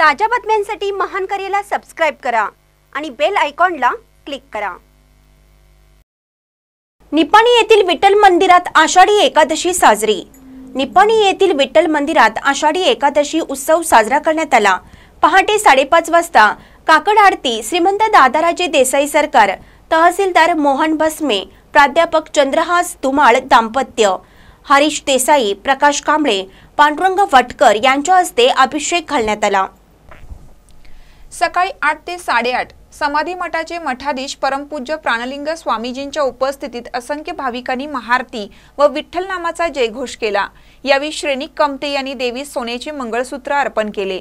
ताज्या बातम्यांसाठी महान करेला सबस्क्राईब करा आणि बेल आयकॉनला क्लिक करा निपाणी येथील विठ्ठल मंदिरात आषाढी एकादशी साजरी निपाणी येथील विठ्ठल मंदिरात आषाढी एकादशी उत्सव साजरा करण्यात आला पहाटे साडेपाच वाजता काकड आरती श्रीमंत दादाराजे देसाई सरकार तहसीलदार मोहन भस्मे प्राध्यापक चंद्रहास धुमाळ दाम्पत्य हरीश देसाई प्रकाश कांबळे पांडुरंग वटकर यांच्या हस्ते अभिषेक घालण्यात आला सकाळी आठ ते साडेआठ समाधी मठाचे मठाधीश परमपूज्य प्राणलिंग स्वामीजींच्या उपस्थितीत असंख्य भाविकांनी महाआरती व विठ्ठल नामाचा जयघोष केला यावेळी श्रेणी कमते यांनी देवी सोन्याचे मंगळसूत्र अर्पण केले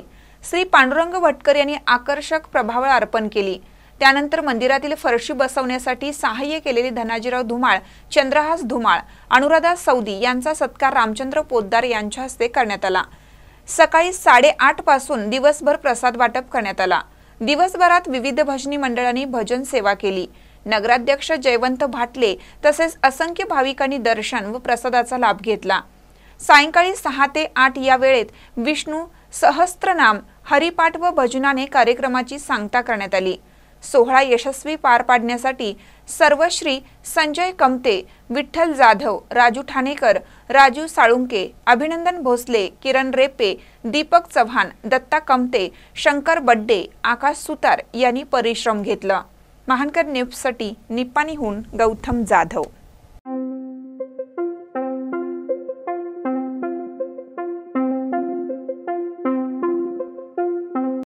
श्री पांडुरंग भटकर यांनी आकर्षक प्रभावळ अर्पण केली त्यानंतर मंदिरातील फरशी बसवण्यासाठी सहाय्य केलेले धनाजीराव धुमाळ चंद्रहास धुमाळ अनुराधा सौदी यांचा सत्कार रामचंद्र पोद्दार यांच्या हस्ते करण्यात आला सकाळी साडेआठ पासून दिवसभर प्रसाद वाटप करण्यात आला दिवसभरात विविध भजनी मंडळांनी भजन सेवा केली नगराध्यक्ष जयवंत भाटले तसेच असंख्य भाविकांनी दर्शन व प्रसादाचा लाभ घेतला सायंकाळी सहा ते आठ या वेळेत विष्णू सहस्त्रनाम हरिपाठ व भजनाने कार्यक्रमाची सांगता करण्यात आली सोहळा यशस्वी पार पाडण्यासाठी सर्वश्री संजय कमते विठ्ठल जाधव राजू ठाणेकर राजू साळुंके अभिनंदन भोसले किरण रेपे दीपक चव्हाण दत्ता कमते शंकर बड्डे आकाश सुतार यांनी परिश्रम घेतला महानकर न्यूजसाठी निपाणीहून गौतम जाधव